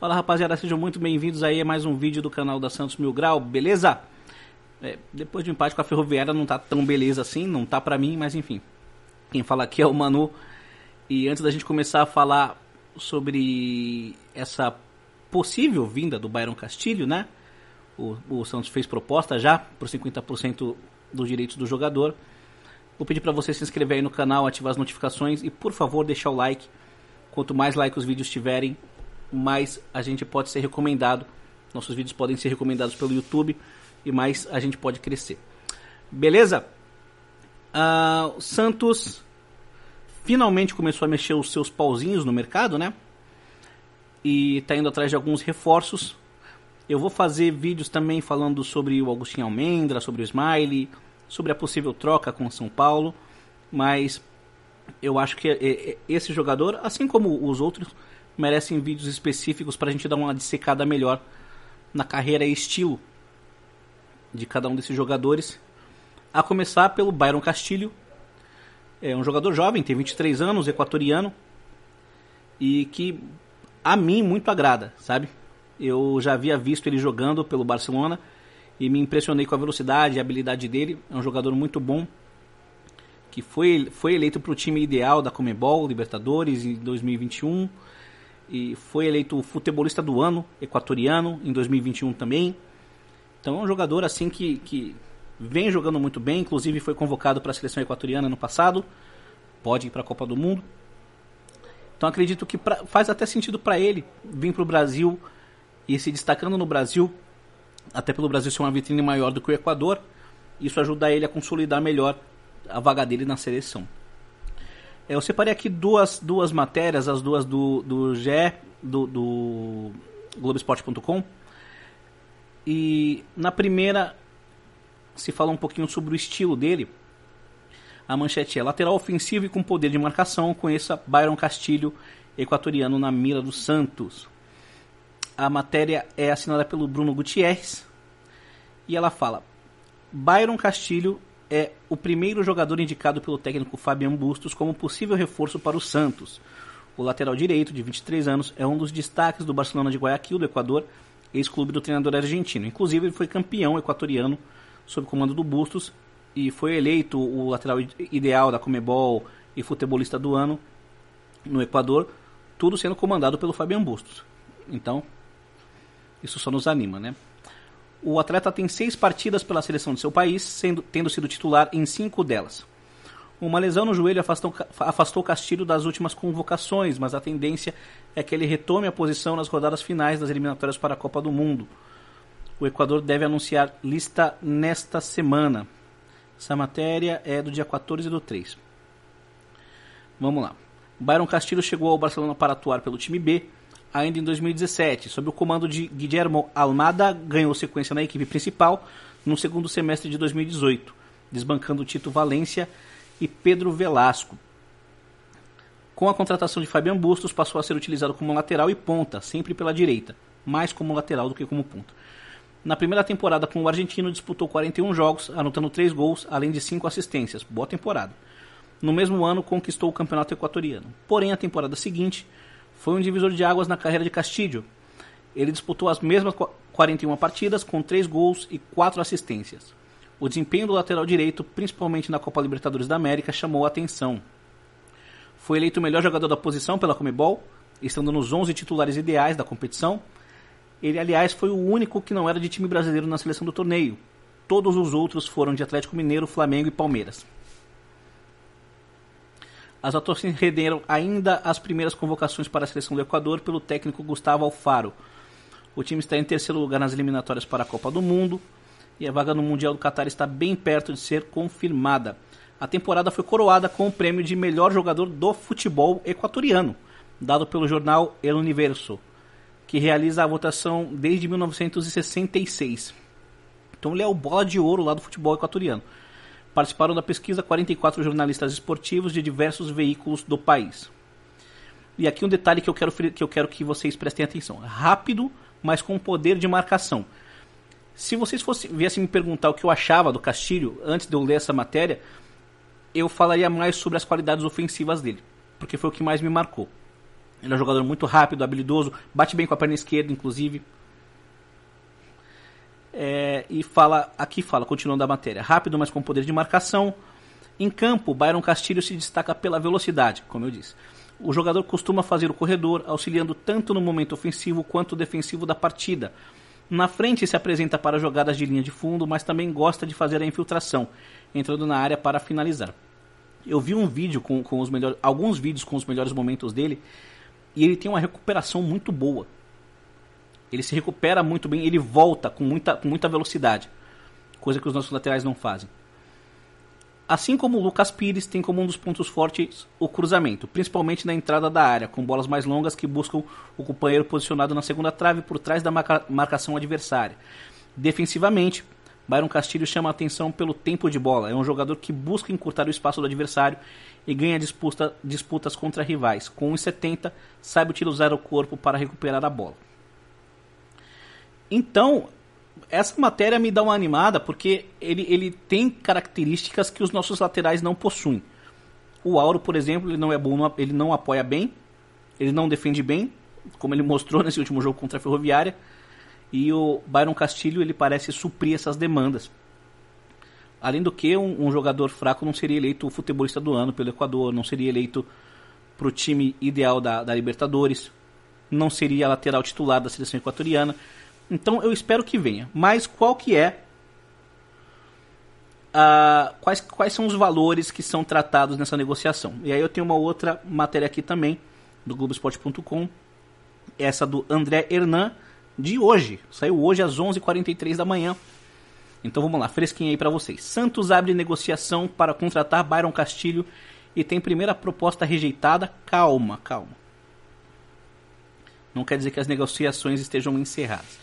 Fala rapaziada, sejam muito bem-vindos aí a mais um vídeo do canal da Santos Mil Grau, beleza? É, depois de um empate com a Ferroviária não tá tão beleza assim, não tá pra mim, mas enfim. Quem fala aqui é o Manu. E antes da gente começar a falar sobre essa possível vinda do Byron Castilho, né? O, o Santos fez proposta já por 50% dos direitos do jogador. Vou pedir para você se inscrever aí no canal, ativar as notificações e por favor deixar o like. Quanto mais likes os vídeos tiverem, mais a gente pode ser recomendado. Nossos vídeos podem ser recomendados pelo YouTube e mais a gente pode crescer. Beleza? Uh, o Santos finalmente começou a mexer os seus pauzinhos no mercado, né? E está indo atrás de alguns reforços. Eu vou fazer vídeos também falando sobre o Agostinho Almendra, sobre o Smiley, sobre a possível troca com o São Paulo, mas eu acho que é, é, esse jogador, assim como os outros, merecem vídeos específicos para a gente dar uma dissecada melhor na carreira e estilo de cada um desses jogadores. A começar pelo Byron Castilho, é um jogador jovem, tem 23 anos, equatoriano, e que a mim muito agrada, sabe? Eu já havia visto ele jogando pelo Barcelona e me impressionei com a velocidade e habilidade dele. É um jogador muito bom, que foi, foi eleito para o time ideal da Comebol, Libertadores, em 2021 e foi eleito futebolista do ano equatoriano em 2021 também. Então é um jogador assim que, que vem jogando muito bem, inclusive foi convocado para a seleção equatoriana no passado, pode ir para a Copa do Mundo. Então acredito que pra, faz até sentido para ele vir para o Brasil e se destacando no Brasil, até pelo Brasil ser uma vitrine maior do que o Equador, isso ajuda ele a consolidar melhor a vaga dele na seleção. É, eu separei aqui duas, duas matérias, as duas do, do GE, do, do Globoesporte.com. E na primeira se fala um pouquinho sobre o estilo dele. A manchete é lateral ofensivo e com poder de marcação, conheça Byron Castilho, equatoriano na mira do Santos. A matéria é assinada pelo Bruno Gutierrez e ela fala: Byron Castilho é o primeiro jogador indicado pelo técnico Fabian Bustos como possível reforço para o Santos. O lateral direito, de 23 anos, é um dos destaques do Barcelona de Guayaquil, do Equador, ex-clube do treinador argentino. Inclusive, ele foi campeão equatoriano sob comando do Bustos e foi eleito o lateral ideal da Comebol e futebolista do ano no Equador, tudo sendo comandado pelo Fabian Bustos. Então, isso só nos anima, né? o atleta tem seis partidas pela seleção de seu país, sendo, tendo sido titular em cinco delas. Uma lesão no joelho afastou, afastou Castilho das últimas convocações, mas a tendência é que ele retome a posição nas rodadas finais das eliminatórias para a Copa do Mundo. O Equador deve anunciar lista nesta semana. Essa matéria é do dia 14 do 3. Vamos lá. Byron Castilho chegou ao Barcelona para atuar pelo time B, ainda em 2017. Sob o comando de Guillermo Almada, ganhou sequência na equipe principal no segundo semestre de 2018, desbancando Tito Valência e Pedro Velasco. Com a contratação de Fabian Bustos, passou a ser utilizado como lateral e ponta, sempre pela direita, mais como lateral do que como ponta. Na primeira temporada com o argentino, disputou 41 jogos, anotando 3 gols, além de 5 assistências. Boa temporada. No mesmo ano, conquistou o campeonato equatoriano. Porém, a temporada seguinte, foi um divisor de águas na carreira de Castilho. Ele disputou as mesmas 41 partidas, com 3 gols e 4 assistências. O desempenho do lateral direito, principalmente na Copa Libertadores da América, chamou a atenção. Foi eleito o melhor jogador da posição pela Comebol, estando nos 11 titulares ideais da competição. Ele, aliás, foi o único que não era de time brasileiro na seleção do torneio. Todos os outros foram de Atlético Mineiro, Flamengo e Palmeiras. As atuações renderam ainda as primeiras convocações para a seleção do Equador pelo técnico Gustavo Alfaro. O time está em terceiro lugar nas eliminatórias para a Copa do Mundo e a vaga no Mundial do Catar está bem perto de ser confirmada. A temporada foi coroada com o prêmio de melhor jogador do futebol equatoriano, dado pelo jornal El Universo, que realiza a votação desde 1966. Então ele é o bola de ouro lá do futebol equatoriano. Participaram da pesquisa 44 jornalistas esportivos de diversos veículos do país. E aqui um detalhe que eu quero que, eu quero que vocês prestem atenção. Rápido, mas com poder de marcação. Se vocês fossem, viessem me perguntar o que eu achava do Castilho antes de eu ler essa matéria, eu falaria mais sobre as qualidades ofensivas dele, porque foi o que mais me marcou. Ele é um jogador muito rápido, habilidoso, bate bem com a perna esquerda, inclusive. É, e fala, aqui fala, continuando a matéria, rápido, mas com poder de marcação. Em campo, Byron Castilho se destaca pela velocidade, como eu disse. O jogador costuma fazer o corredor, auxiliando tanto no momento ofensivo quanto defensivo da partida. Na frente se apresenta para jogadas de linha de fundo, mas também gosta de fazer a infiltração, entrando na área para finalizar. Eu vi um vídeo com, com os melhores, alguns vídeos com os melhores momentos dele, e ele tem uma recuperação muito boa. Ele se recupera muito bem, ele volta com muita, com muita velocidade, coisa que os nossos laterais não fazem. Assim como o Lucas Pires tem como um dos pontos fortes o cruzamento, principalmente na entrada da área, com bolas mais longas que buscam o companheiro posicionado na segunda trave por trás da marca, marcação adversária. Defensivamente, Byron Castilho chama a atenção pelo tempo de bola. É um jogador que busca encurtar o espaço do adversário e ganha disputa, disputas contra rivais. Com 1,70, sabe utilizar o corpo para recuperar a bola. Então, essa matéria me dá uma animada porque ele, ele tem características que os nossos laterais não possuem. O Auro, por exemplo, ele não é bom, ele não apoia bem, ele não defende bem, como ele mostrou nesse último jogo contra a Ferroviária. E o Byron Castilho ele parece suprir essas demandas. Além do que, um, um jogador fraco não seria eleito o futebolista do ano pelo Equador, não seria eleito para o time ideal da, da Libertadores, não seria lateral titular da seleção equatoriana. Então eu espero que venha. Mas qual que é Uh, quais, quais são os valores que são tratados nessa negociação. E aí eu tenho uma outra matéria aqui também, do Globoesporte.com, essa do André Hernan, de hoje. Saiu hoje às 11h43 da manhã. Então vamos lá, fresquinho aí para vocês. Santos abre negociação para contratar Byron Castilho e tem primeira proposta rejeitada. Calma, calma. Não quer dizer que as negociações estejam encerradas.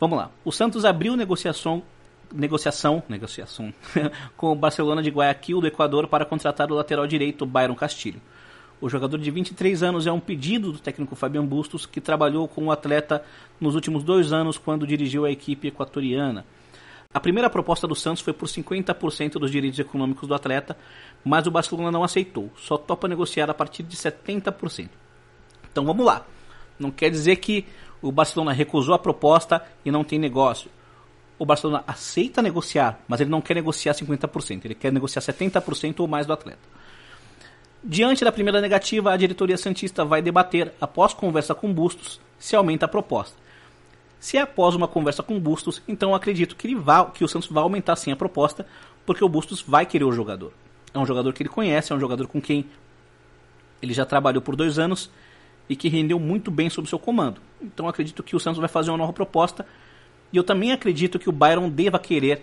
Vamos lá. O Santos abriu negociação negociação, negociação com o Barcelona de Guayaquil do Equador para contratar o lateral direito Byron Castilho. O jogador de 23 anos é um pedido do técnico Fabian Bustos, que trabalhou com o atleta nos últimos dois anos quando dirigiu a equipe equatoriana. A primeira proposta do Santos foi por 50% dos direitos econômicos do atleta, mas o Barcelona não aceitou, só topa negociar a partir de 70%. Então vamos lá. Não quer dizer que o Barcelona recusou a proposta e não tem negócio. O Barcelona aceita negociar, mas ele não quer negociar 50%, ele quer negociar 70% ou mais do atleta. Diante da primeira negativa, a diretoria Santista vai debater, após conversa com Bustos, se aumenta a proposta. Se é após uma conversa com Bustos, então acredito que, ele vá, que o Santos vai aumentar sim a proposta, porque o Bustos vai querer o jogador. É um jogador que ele conhece, é um jogador com quem ele já trabalhou por dois anos e que rendeu muito bem sob seu comando. Então acredito que o Santos vai fazer uma nova proposta e eu também acredito que o Byron deva querer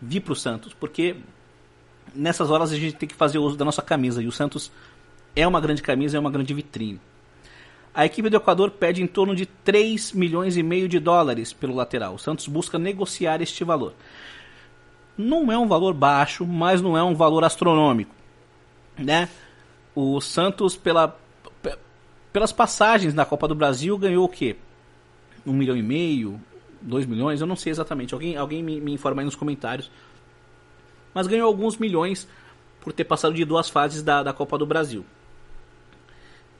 vir para o Santos, porque nessas horas a gente tem que fazer uso da nossa camisa e o Santos é uma grande camisa, é uma grande vitrine. A equipe do Equador pede em torno de 3 milhões e meio de dólares pelo lateral. O Santos busca negociar este valor. Não é um valor baixo, mas não é um valor astronômico, né? O Santos pela pelas passagens na Copa do Brasil, ganhou o quê? Um milhão e meio? Dois milhões? Eu não sei exatamente. Alguém, alguém me, me informa aí nos comentários. Mas ganhou alguns milhões por ter passado de duas fases da, da Copa do Brasil.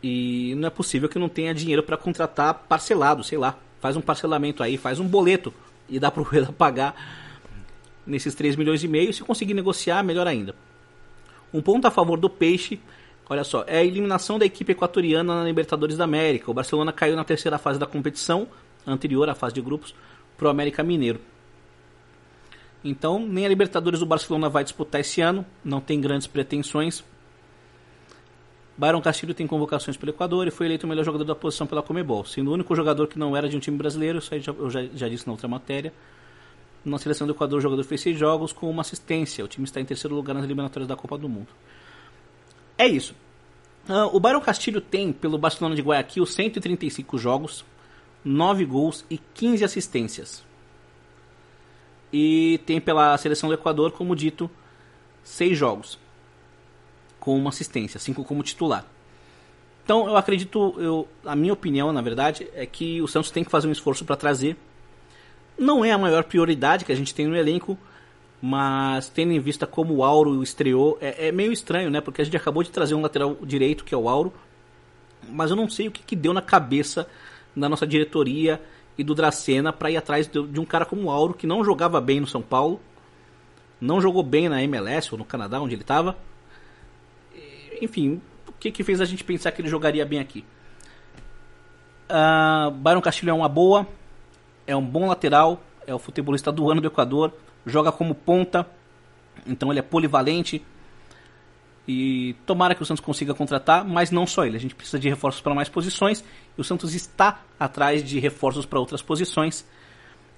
E não é possível que não tenha dinheiro para contratar parcelado, sei lá. Faz um parcelamento aí, faz um boleto e dá para o pagar nesses 3 milhões e meio. Se conseguir negociar, melhor ainda. Um ponto a favor do Peixe Olha só, é a eliminação da equipe equatoriana na Libertadores da América. O Barcelona caiu na terceira fase da competição, anterior à fase de grupos, para o América Mineiro. Então, nem a Libertadores do Barcelona vai disputar esse ano, não tem grandes pretensões. Byron Castilho tem convocações pelo Equador e foi eleito o melhor jogador da posição pela Comebol, sendo o único jogador que não era de um time brasileiro, isso aí eu já, já disse na outra matéria. Na seleção do Equador, o jogador fez seis jogos com uma assistência. O time está em terceiro lugar nas eliminatórias da Copa do Mundo é isso. Uh, o Barão Castilho tem, pelo Barcelona de Guayaquil, 135 jogos, 9 gols e 15 assistências. E tem pela seleção do Equador, como dito, 6 jogos, com uma assistência, 5 como titular. Então eu acredito, eu, a minha opinião, na verdade, é que o Santos tem que fazer um esforço para trazer. Não é a maior prioridade que a gente tem no elenco, mas tendo em vista como o Auro estreou, é, é, meio estranho, né? Porque a gente acabou de trazer um lateral direito, que é o Auro, mas eu não sei o que, que deu na cabeça da nossa diretoria e do Dracena para ir atrás de, de, um cara como o Auro, que não jogava bem no São Paulo, não jogou bem na MLS ou no Canadá, onde ele estava. Enfim, o que, que fez a gente pensar que ele jogaria bem aqui? Uh, Byron Castilho é uma boa, é um bom lateral, é o futebolista do ano do Equador joga como ponta, então ele é polivalente. E tomara que o Santos consiga contratar, mas não só ele. A gente precisa de reforços para mais posições. E o Santos está atrás de reforços para outras posições.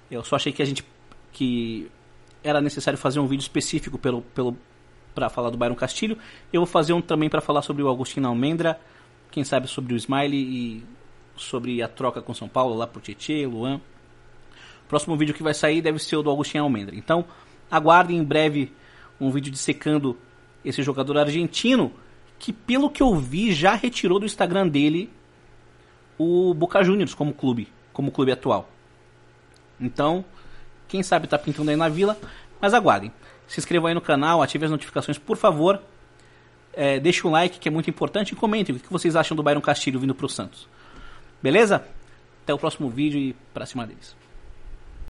Eu só achei que a gente que era necessário fazer um vídeo específico pelo, pelo para falar do Byron Castilho. Eu vou fazer um também para falar sobre o Agostinho Almendra, quem sabe sobre o Smiley e sobre a troca com São Paulo lá por Tietê, Luan. Próximo vídeo que vai sair deve ser o do Agostinho Almendra. Então, aguardem em breve um vídeo dissecando esse jogador argentino que, pelo que eu vi, já retirou do Instagram dele o Boca Juniors como clube, como clube atual. Então, quem sabe tá pintando aí na vila, mas aguardem. Se inscrevam aí no canal, ativem as notificações, por favor. É, deixe um like, que é muito importante, e comentem o que vocês acham do Bayron Castilho vindo pro Santos. Beleza? Até o próximo vídeo e pra cima deles.